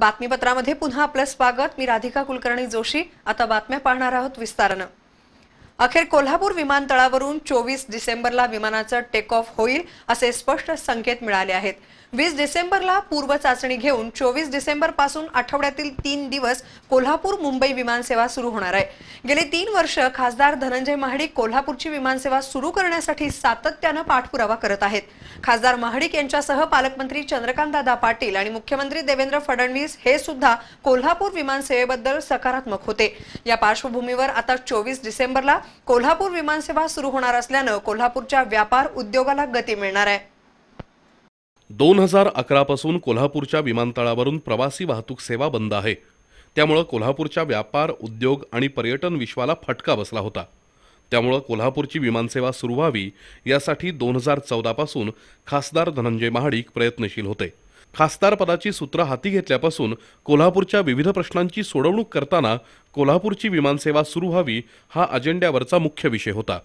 बातमीपत्रामध्ये पुन्हा आपलं स्वागत मी राधिका कुलकर्णी जोशी आता बातम्या पाहणार आहोत विस्तारानं अखेर कोल्हापूर विमानतळावरून चोवीस डिसेंबरला विमानाचं टेक ऑफ होईल असे स्पष्ट संकेत मिळाले आहेत वीस डिसेंबरला पूर्व चाचणी घेऊन चोवीस डिसेंबर पासून आठवड्यातील तीन दिवस कोल्हापूर मुंबई विमानसेवा सुरू होणार आहे गेले तीन वर्ष खासदार धनंजय महाडिक कोल्हापूरची विमानसेवा सुरू करण्यासाठी सातत्यानं पाठपुरावा करत आहेत खासदार महाडिक यांच्यासह पालकमंत्री दादा पाटील आणि मुख्यमंत्री देवेंद्र फडणवीस हे सुद्धा कोल्हापूर विमानसेवेबद्दल सकारात्मक होते या पार्श्वभूमीवर आता चोवीस डिसेंबरला कोल्हापूर विमानसेवा सुरू होणार असल्यानं कोल्हापूरच्या व्यापार उद्योगाला गती मिळणार आहे दोन हजार अकरा पासून कोल्हापूरच्या विमानतळावरून प्रवासी वाहतूक सेवा बंद आहे त्यामुळं कोल्हापूरच्या व्यापार उद्योग आणि पर्यटन विश्वाला फटका बसला होता त्यामुळं कोल्हापूरची विमानसेवा सुरू व्हावी यासाठी दोन हजार चौदापासून खासदार धनंजय महाडिक प्रयत्नशील होते खासदार पदाची सूत्र हाती घेतल्यापासून कोल्हापूरच्या विविध प्रश्नांची सोडवणूक करताना कोल्हापूरची विमानसेवा सुरू व्हावी हा अजेंड्यावरचा मुख्य विषय होता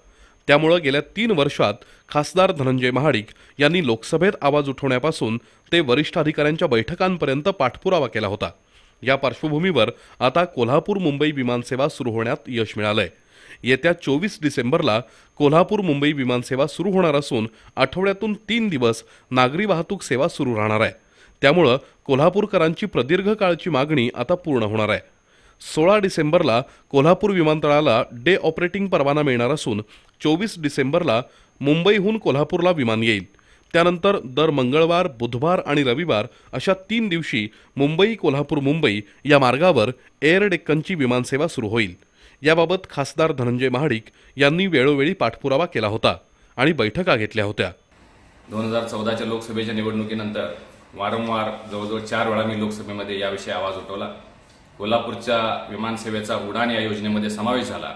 त्यामुळं गेल्या तीन वर्षात खासदार धनंजय महाडिक यांनी लोकसभेत आवाज उठवण्यापासून ते वरिष्ठ अधिकाऱ्यांच्या बैठकांपर्यंत पाठपुरावा केला होता या पार्श्वभूमीवर आता कोल्हापूर मुंबई विमानसेवा सुरू होण्यात यश मिळालंय येत्या चोवीस डिसेंबरला कोल्हापूर मुंबई विमानसेवा सुरू होणार असून आठवड्यातून तीन दिवस नागरी वाहतूक सेवा सुरू राहणार आहे त्यामुळं कोल्हापूरकरांची प्रदीर्घ काळची मागणी आता पूर्ण होणार आहे सोळा डिसेंबरला कोल्हापूर विमानतळाला डे ऑपरेटिंग परवाना मिळणार असून चोवीस डिसेंबरला मुंबईहून कोल्हापूरला विमान येईल त्यानंतर दर मंगळवार बुधवार आणि रविवार अशा तीन दिवशी मुंबई कोल्हापूर मुंबई या मार्गावर एअर डेक्कनची विमानसेवा सुरू होईल याबाबत खासदार धनंजय महाडिक यांनी वेळोवेळी पाठपुरावा केला होता आणि बैठका घेतल्या होत्या दोन हजार चौदाच्या लोकसभेच्या निवडणुकीनंतर वारंवार जवळजवळ चार वेळा मी लोकसभेमध्ये याविषयी आवाज उठवला कोल्हापूरच्या विमानसेवेचा उडान या योजनेमध्ये समावेश झाला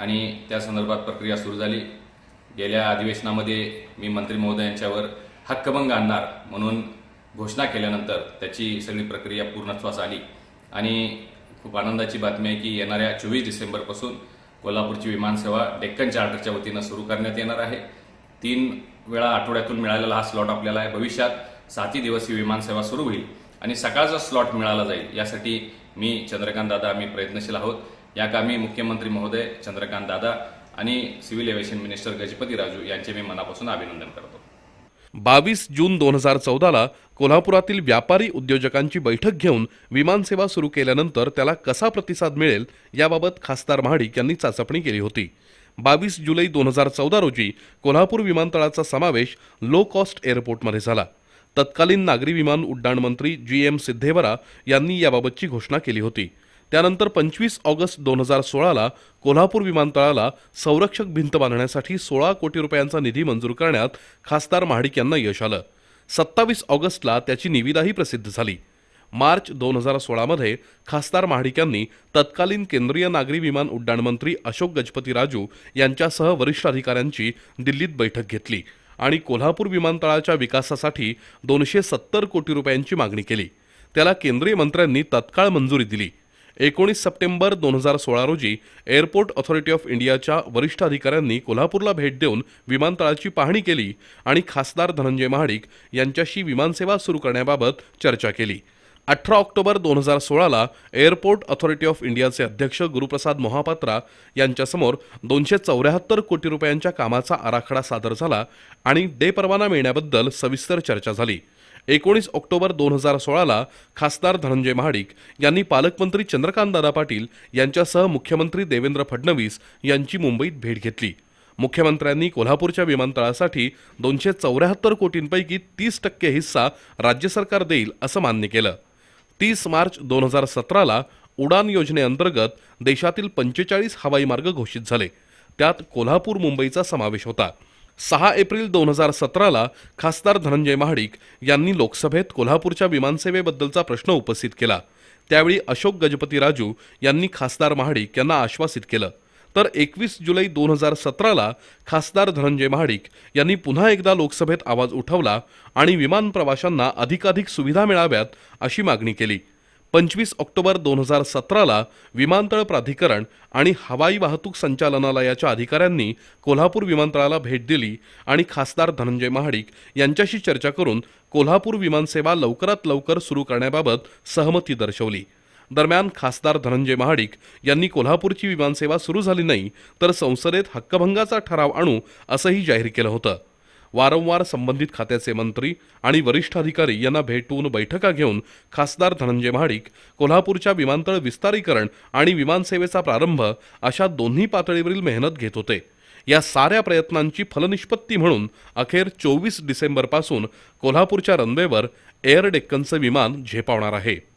आणि त्या संदर्भात प्रक्रिया सुरू झाली गेल्या अधिवेशनामध्ये मी मंत्री महोदयांच्यावर हक्कभंग आणणार म्हणून घोषणा केल्यानंतर त्याची सगळी प्रक्रिया पूर्णत्वास आली आणि खूप आनंदाची बातमी आहे की येणाऱ्या चोवीस डिसेंबरपासून कोल्हापूरची विमानसेवा डेक्कन चार्टरच्या वतीनं सुरू करण्यात येणार आहे तीन वेळा आठवड्यातून मिळालेला हा स्लॉट आपल्याला आहे भविष्यात सातही दिवस ही विमानसेवा सुरू होईल आणि सकाळचा स्लॉट मिळाला जाईल यासाठी मी चंद्रकांत दादा आम्ही प्रयत्नशील आहोत या कामी मुख्यमंत्री महोदय चंद्रकांत दादा आणि civil aviation minister Gajapathi Raju यांचे मी मनापासून अभिनंदन करतो बावीस जून दोन हजार चौदाला कोल्हापुरातील व्यापारी उद्योजकांची बैठक घेऊन विमानसेवा सुरू केल्यानंतर त्याला कसा प्रतिसाद मिळेल याबाबत खासदार महाडिक यांनी चाचपणी केली होती बावीस जुलै दोन हजार चौदा रोजी कोल्हापूर विमानतळाचा समावेश लो कॉस्ट एअरपोर्टमध्ये झाला तत्कालीन नागरी विमान उड्डाण मंत्री जी एम सिद्धेवरा यांनी याबाबतची घोषणा केली होती त्यानंतर पंचवीस ऑगस्ट दोन हजार सोळाला कोल्हापूर विमानतळाला संरक्षक भिंत बांधण्यासाठी सोळा कोटी रुपयांचा निधी मंजूर करण्यात खासदार महाडिक यांना यश आलं सत्तावीस ऑगस्टला त्याची निविदाही प्रसिद्ध झाली मार्च दोन हजार सोळामध्ये खासदार महाडिक यांनी तत्कालीन केंद्रीय नागरी विमान उड्डाण मंत्री अशोक गजपती राजू यांच्यासह वरिष्ठ अधिकाऱ्यांची दिल्लीत बैठक घेतली आणि कोल्हापूर विमानतळाच्या विकासासाठी दोनशे सत्तर कोटी रुपयांची मागणी केली त्याला केंद्रीय मंत्र्यांनी तत्काळ मंजुरी दिली एकोणीस सप्टेंबर दोन हजार सोळा रोजी एअरपोर्ट ऑथॉरिटी ऑफ इंडियाच्या वरिष्ठ अधिकाऱ्यांनी कोल्हापूरला भेट देऊन विमानतळाची पाहणी केली आणि खासदार धनंजय महाडिक यांच्याशी विमानसेवा सुरू करण्याबाबत चर्चा केली अठरा ऑक्टोबर दोन हजार सोळाला एअरपोर्ट ऑथॉरिटी ऑफ इंडियाचे अध्यक्ष गुरुप्रसाद मोहापात्रा यांच्यासमोर दोनशे चौऱ्याहत्तर कोटी रुपयांच्या कामाचा आराखडा सादर झाला आणि डे परवाना मिळण्याबद्दल सविस्तर चर्चा झाली एकोणीस ऑक्टोबर दोन हजार सोळाला खासदार धनंजय महाडिक यांनी पालकमंत्री चंद्रकांतदादा पाटील यांच्यासह मुख्यमंत्री देवेंद्र फडणवीस यांची मुंबईत भेट घेतली मुख्यमंत्र्यांनी कोल्हापूरच्या विमानतळासाठी दोनशे चौऱ्याहत्तर कोटींपैकी तीस टक्के हिस्सा राज्य सरकार देईल असं मान्य केलं तीस मार्च दोन हजार सतराला उडान योजनेअंतर्गत देशातील पंचेचाळीस हवाई मार्ग घोषित झाले त्यात कोल्हापूर मुंबईचा समावेश होता सहा एप्रिल दोन हजार सतराला खासदार धनंजय महाडिक यांनी लोकसभेत कोल्हापूरच्या विमानसेवेबद्दलचा प्रश्न उपस्थित केला त्यावेळी अशोक गजपती राजू यांनी खासदार महाडिक यांना आश्वासित केलं तर एकवीस जुलै दोन हजार सतराला खासदार धनंजय महाडिक यांनी पुन्हा एकदा लोकसभेत आवाज उठवला आणि विमान प्रवाशांना अधिकाधिक सुविधा मिळाव्यात अशी मागणी केली पंचवीस ऑक्टोबर दोन हजार सतराला विमानतळ प्राधिकरण आणि हवाई वाहतूक संचालनालयाच्या अधिकाऱ्यांनी कोल्हापूर विमानतळाला भेट दिली आणि खासदार धनंजय महाडिक यांच्याशी चर्चा करून कोल्हापूर विमानसेवा लवकरात लवकर सुरू करण्याबाबत सहमती दर्शवली दरम्यान खासदार धनंजय महाडिक यांनी कोल्हापूरची विमानसेवा सुरू झाली नाही तर संसदेत हक्कभंगाचा ठराव आणू असंही जाहीर केलं होतं वारंवार संबंधित खात्याचे मंत्री आणि वरिष्ठ अधिकारी यांना भेटून बैठका घेऊन खासदार धनंजय महाडिक कोल्हापूरच्या विमानतळ विस्तारीकरण आणि विमानसेवेचा प्रारंभ अशा दोन्ही पातळीवरील मेहनत घेत होते या साऱ्या प्रयत्नांची फलनिष्पत्ती म्हणून अखेर चोवीस डिसेंबरपासून कोल्हापूरच्या रनवेवर एअर डेक्कनचं विमान झेपावणार आहे